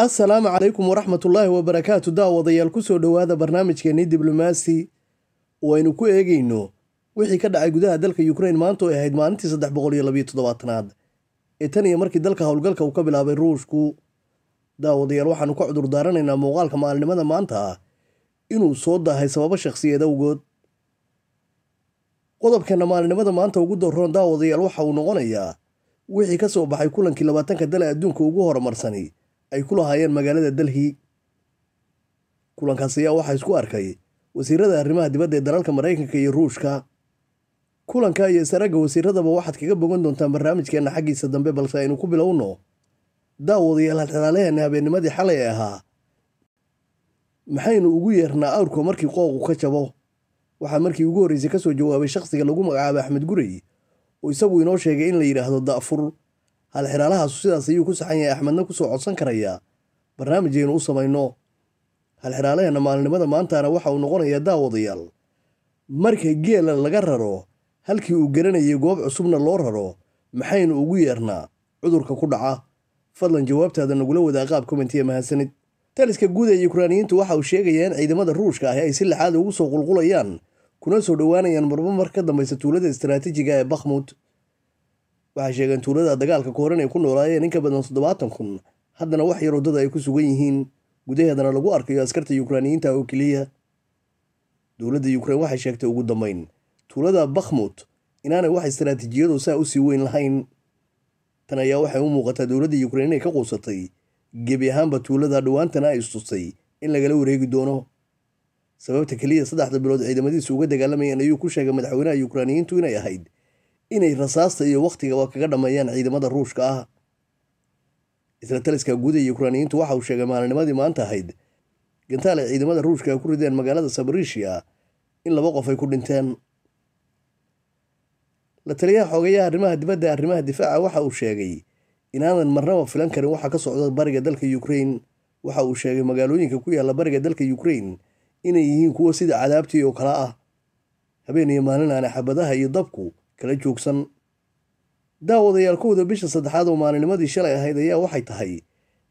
assalaamu calaykum waraxmatullaahi wabarakaatu daawadayaal kusoo dhowaada barnaamijkeennii diblomaasi waynu ku eegayno wixii ka dhacay gudaha dalka yukrain maanta oo ahayd maalintii saddex boqol iyo labiyo toddobaatanaad ee tan iyo markii dalka howlgalka uu ka bilaabay ruushku daawadayaal waxaanu ka cudur daaranaynaa muuqaalka maalinimada maanta ah inuu soo daahay sababo shakhsiyeed awgood qodobkeenna maalinimada maanta ugu daroon daawadayaal waxa uu noqonayaa wixii ka soo baxay kulankii labaatanka dale adduunka ugu horumarsani ay ku lahaayeen magaalada dalhi kulankaas ayaa waxaa isku arkay wasiirada arrimaha dibadda ee dalalka maraykanka iyo ruushka kulanka iyo isaragga wasiiradaba waxaad kaga bogan doontaan barnaamijkeenna xaggiisa dambe balse aynu ku bilowno daawadayaal halxalaalaheena habeennimadii xalay ahaa maxaynu ugu yeernaa awrka markii qooqu ka jabo waxaa markii ugu horreysay ka soo jawaabay shakhsiga lagu magacaabo axmed guray oo isagu inoo sheegay in la yidhaahdo da'fur halxiraalahaas sidaas ayuu ku saxan yahay axmedna kusoo codsan karayaa barnaamijaynu u samayno halxiraalaheenna maalinimada maantaana waxa uu noqonayaa daawadayaal marka geela laga raro halkii uu garanayay goob cusubna loo raro maxaynu ugu yeernaa cudurka ku dhaca fadlan jawaabtaada nagula wadaa qaab komentiya mahadsanid taliska guud ee yukraaniyiintu waxa uu sheegayaa in ciidamada ruushka ahi ay si laxaada ugu soo qulqulayaan kuna soo dhowaanayaan marmar mar ka dambaysa tuulada istaraatiijiga ee bakhmud waxay sheegeen tuulada dagaalka kooran ay ku noolaayeen in ka badan toddobaatan kun haddana wax yar waddada ay ku sugan yihiin gudaheedana lagu arkayo askarta yukraaniyiinta oo keliya dowladda yukrain waxay sheegtay ugu dambeyn tuulada bakhmut inaanay wax istaraatiijiyadu saa u sii weyn lahayn tan ayaa waxay u muuqataa dowladda yukrain inay ka quusatay gebi ahaanba tuulada dhawaantana ay istustay in lagala wareegi doono sababta keliya saddexda bilood ciidamadiisa uga dagaalamayeen ayuu ku sheegay madaxweynaha yukraaniyiintu inay ahayd inay rasaasta iyo wakhtigaba kaga dhammeeyaan ciidamada ruushka ah isla taliska guud ee yukraaniyiintu waxa uu sheegay maalinimadii maanta ahayd gantaal ay ciidamada ruushka ay ku rideen magaalada sabarishiya in laba qof ay ku dhinteen la taliyaha xoogayaha arrimaha dibadda arrimaha difaaca waxa uu sheegay inaanan marnaba filan karin waxa ka socda bariga dalka ukrain waxa uu sheegay magaalooyinka ku yaalla bariga dalka ukrain inay yihiin kuwo sida cadaabtii oo kale ah habeen iyo maalin aana xabadaha iyo dabku kala joogsan daawadayaal kowda bisha saddexaad oo maalinimadii shalay ahayd ayaa waxay tahay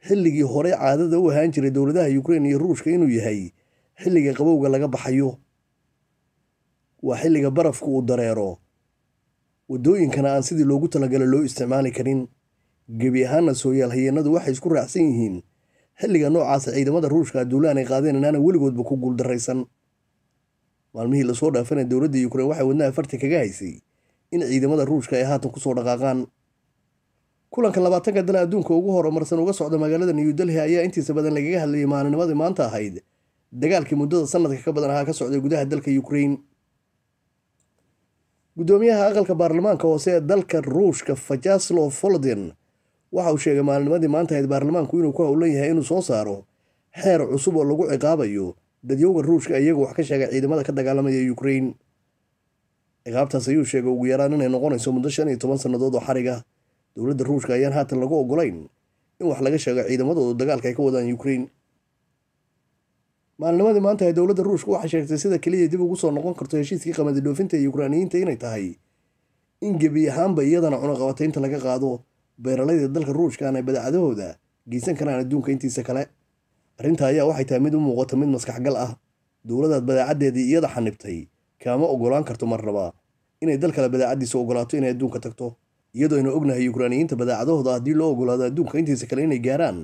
xilligii hore caadada u ahaan jiray dowladaha yukrain iyo ruushka inuu yahay xilliga qabowga laga baxayo waa xilliga barafku uu dareero waddooyinkana aan sidii loogu talagalay loo isticmaali karin gebi ahaanna sooyaal hayeenadu waxay isku raacsan yihiin xilliga noocaasa ciidamada ruushka aduulaan ay qaadeen inaana weligoodba ku guuldarraysan maalmihii lasoo dhaafanay dowladda yukrain waxay wadnaha farti kaga haysay in ciidamada ruushka ay haatan kusoo dhaqaaqaan kulanka labaatanka dana adduunka ugu horumarsan uga socda magaalada new delhi ayaa intiisa badan lagaga hadlayay maalinimadii maanta ahayd dagaalkii muddada sanadka ka badan ahaa ka socday gudaha dalka ukrain gudoomiyaha aqalka baarlamaanka hoose ee dalka ruushka fajaslo folodin waxa uu sheegay maalinimadii maanta ahayd baarlamaanku inuu ku howlan yahay inuu soo saaro xeer cusub oo lagu ciqaabayo dadyowga ruushka iyagoo wax ka sheegay ciidamada ka dagaalamaya ukrain ciqaabtaas ayuu sheegay ugu yaraan inay noqonayso muddo shan iyo toban sannadood oo xarig dowladda ruushka ayaan haatan lagu ogolayn in wax laga sheego ciidamadooda dagaalka ay ka wadaan ukrain maalnimadii maanta ee dowladda ruushka waxay sheegtay sida keliya dib ugu soo noqon karto heshiiskii qamadi dhoofinta ee yukraaniyiinta inay tahay in gebi ahaanba iyadana cunaqabataynta laga qaado beeralayda dalka ruushka aan ay badaacadahooda geysan karaan adduunka intiisa kale arrinta ayaa waxay tahay mid u muuqata mid maskaxgal ah dowladaad badaacaddeedii iyada xanibtay kaama ogolaan karto marnaba inay dal kale badaacadiisa ogolaato inay adduunka tagto iyadoo iyadoaynu ognahay yukraaniyiinta badaacadahooda haddii loo ogolaado adduunka intiisa kale inay gaaraan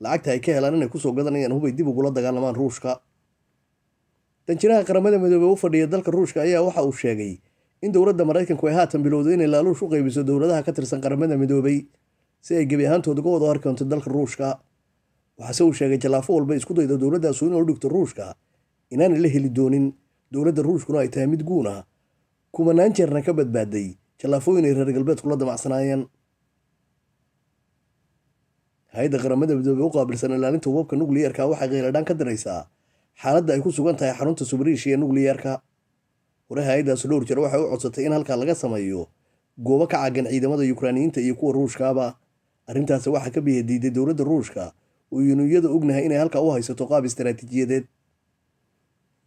lacagta ay ka helaan inay kusoo gadanayaan hubay dib ugula dagaalamaan ruushka danjiraha qaramada midoobey u fadhiya dalka ruushka ayaa waxa uu sheegay in dowladda maraykanku ay haatan bilowday inay laaluush u qaybiso dowladaha ka tirsan qaramada midoobey si ay gebi ahaantooda uga wada horkeento dalka ruushka waxaase uu sheegay jallaafo walba isku dayda dowladdaas inuu dhigto ruushka inaanay la heli doonin dowladda ruushkuna ay tahay mid guun ah kumanaan jeerna ka badbaaday jallaafooyin ay reer galbeedkula damacsanaayeen hay-adda qaramada midoobey u qaabilsan ilaalinta hubabka nukliyarka waxay kheyladhaan ka diraysaa xaaladda ay ku sugan tahay xarunta subriisha ee nukliyarka hore hay-addaasu dhowr jeer waxay u codsatay in halkaa laga sameeyo goobo ka cagan ciidamada yukraaniyiinta iyo kuwa ruushkaaba arrintaasi waxaa ka biyadiiday dowladda ruushka oo yunuyada ognahay inay halkaa u haysato qaab istaraatiijiyadeed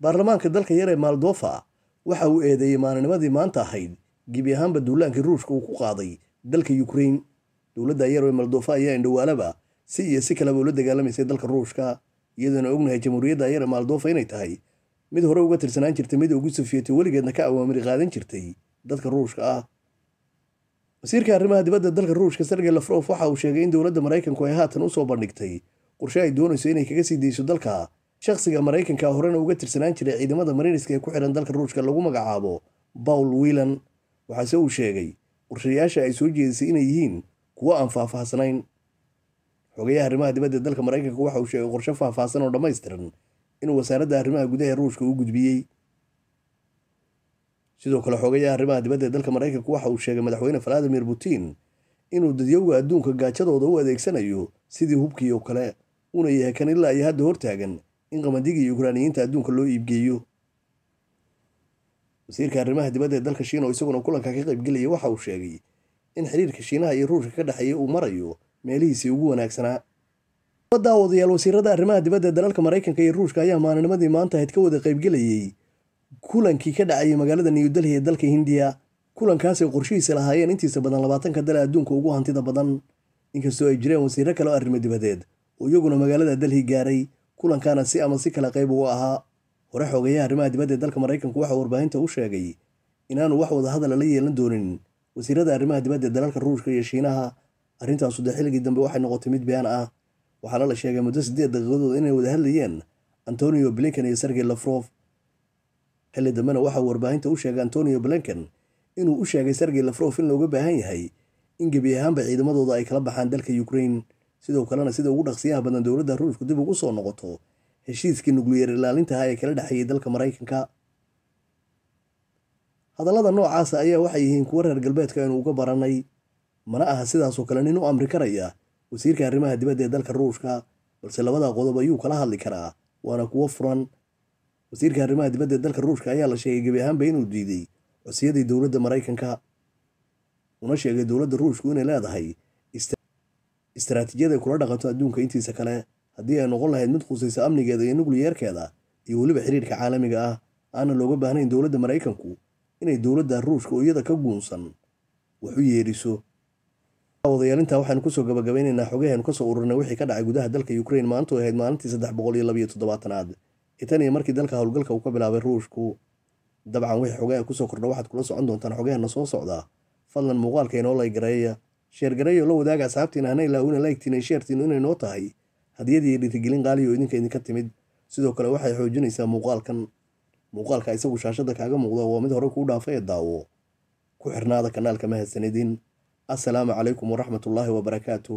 baarlamaanka dalka yar ee maldofa waxa uu eedeeyey maalinimadii maanta ahayd gebi ahaanba duulaankii ruushka uu ku qaaday dalka ukrain dowladda yar ee maldofa ayaa indhowaalaba si iyo si kaleba ula dagaalamaysay dalka ruushka iyadoona ognahay jamhuuriyadda yar ee maldofa inay tahay mid hore uga tirsanaan jirtay mid ugu sufiyatay weligeedna ka awaamiri qaadan jirtay dadka ruushka ah wasiirka arrimaha dibadda dalka ruushka sergey lafrof waxa uu sheegay in dowladda maraykanku ay haatan usoo bandhigtay qorshe ay doonayso inay kaga sii deyso dalka shakhsiga maraykanka ah horena uga tirsanaan jiray ciidamada mariniska ee ku xiran dalka ruushka lagu magacaabo bawl wilan waxaase uu sheegay warshayaasha ay soo jeedisay inay yihiin kuwo aan faahfaahsanayn xogayaha arrimaha dibadda ee dalka maraykanka waxa uu sheegay qorshe faahfaahsan oo dhammaystiran inuu wasaaradda arrimaha gudaha ee ruushka u gudbiyey sidoo kale xogayaha arrimaha dibadda ee dalka maraykanka waxa uu sheegay madaxweyne valadimir putin inuu dadyowga adduunka gaajadooda u adeegsanayo sidii hubkii oo kale una yahay kan ilaa iyo hadda hortaagan in qamadiga ukraaniyiinta adduunka loo iibgeeyo wasiirka arrimaha dibadda ee dalka shiina oo isaguna kulanka ka qaybgelaya waxa uu sheegay in xiriirka shiinaha iyo ruushka ka dhexeeya uu marayo meelihiisii ugu wanaagsanaa daawadyaal wasiirada arrimaha dibadda ee dalalka maraykanka iyo ruushka ayaa maalinimadii maanta ahayd ka wada qaybgelayay kulankii ka dhacayay magaalada new delhi ee dalka hindiya kulankaas ay qorshihiisa lahaayeen intiisa badan labaatanka dal adduunka ugu hantida badan inkastoo ay jireen wasiiro kale oo arrimo dibadeed oo iyaguna magaalada delhi gaaray kulankana si ama si kale qayb ugu ahaa hore xoogeeyaha arrimaha dibadda ee dalka maraykanku waxaa warbaahinta u sheegay inaanu wax wadahadala la yeelan doonin wasiirada arrimaha dibadda ee dalalka ruushka iyo shiinaha arrintaasu dee xilligii dambe waxay noqotay mid biyaan ah waxaana la sheegay muddo siddeed daqiiqadood inay wada hadlayeen antonio blinken iyo sergey lafrof xilli dambena waxaa warbaahinta u sheegay antonio blinken inuu u sheegay sergey lafrof in looga baahan yahay in gebi ahaanba ciidamadooda ay kala baxaan dalka ukrain sidoo kalena sida ugu dhaqsiyaha badan dowladda ruushku dib ugu soo noqoto heshiiskii nugliyeer ilaalintaha ee kala dhexeeyay dalka maraykanka hadallada noocaas ah ayaa waxay yihiin kuwo reer galbeedka aynu uga baranay mana aha sidaasoo kale nin u amri karaya wasiirka arrimaha dibadda ee dalka ruushka balse labada qodob ayuu kala hadli karaa waana kuwo furan wasiirka arrimaha dibadda ee dalka ruushka ayaa la sheegay gebi ahaanba inuu diiday codsiyadii dowladda maraykanka una sheegay dowladda ruushku inay leedahay istaraatiijiyad ay kula dhaqanto adduunka intiisa kale haddii ay noqon lahayd mid khusaysa amnigeeda iyo nukliyerkeeda iyo weliba xiriirka caalamiga ah aana looga baahnayn dowladda maraykanku inay dowladda ruushka oo iyada ka guunsan wax u yeedhiso wadayalintaa waxaanu kusoo gabagabaynaynaa xogaheenu kasoo ururnay wixii ka dhacay gudaha dalka ukrain maantu ahayd maalintii saddex boqol iyo labayo toddobaatanaad itan iyo markii dalka howlgalka uu ka bilaabay ruushku dabcan wixii xogaha kusoo kordha waxaad kula socon doontaan xogaheena soo socda fadlan muuqaalka inoo laygareeya sheergareeyo la wadaaga asaabtiin ana ilaawina laigtiina sheertiinu inay noo tahay hadiyadiiyo dhiirigelin qaaliya oo idinka idinka timid sidoo kale waxay xoojinaysaa muuqaalkan muuqaalka isagu shaashada kaaga muuqda waa mid hore kuu dhaafa ee daawo ku xirnaada kanaalka mahadsanidin assalaamu calaykum waraxmatullaahi wabarakaatu